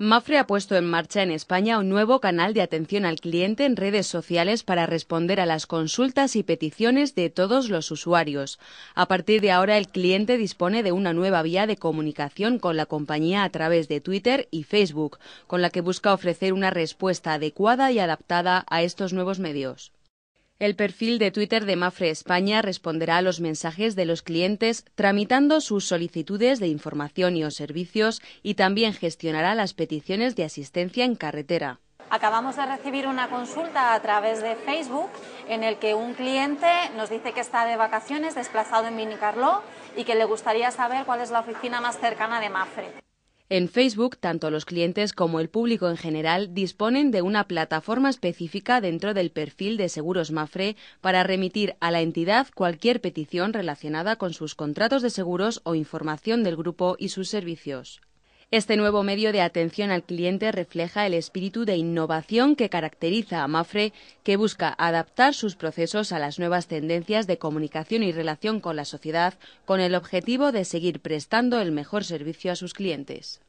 Mafre ha puesto en marcha en España un nuevo canal de atención al cliente en redes sociales para responder a las consultas y peticiones de todos los usuarios. A partir de ahora, el cliente dispone de una nueva vía de comunicación con la compañía a través de Twitter y Facebook, con la que busca ofrecer una respuesta adecuada y adaptada a estos nuevos medios. El perfil de Twitter de Mafre España responderá a los mensajes de los clientes tramitando sus solicitudes de información y o servicios y también gestionará las peticiones de asistencia en carretera. Acabamos de recibir una consulta a través de Facebook en el que un cliente nos dice que está de vacaciones desplazado en Minicarló y que le gustaría saber cuál es la oficina más cercana de Mafre. En Facebook, tanto los clientes como el público en general disponen de una plataforma específica dentro del perfil de Seguros Mafre para remitir a la entidad cualquier petición relacionada con sus contratos de seguros o información del grupo y sus servicios. Este nuevo medio de atención al cliente refleja el espíritu de innovación que caracteriza a Mafre, que busca adaptar sus procesos a las nuevas tendencias de comunicación y relación con la sociedad, con el objetivo de seguir prestando el mejor servicio a sus clientes.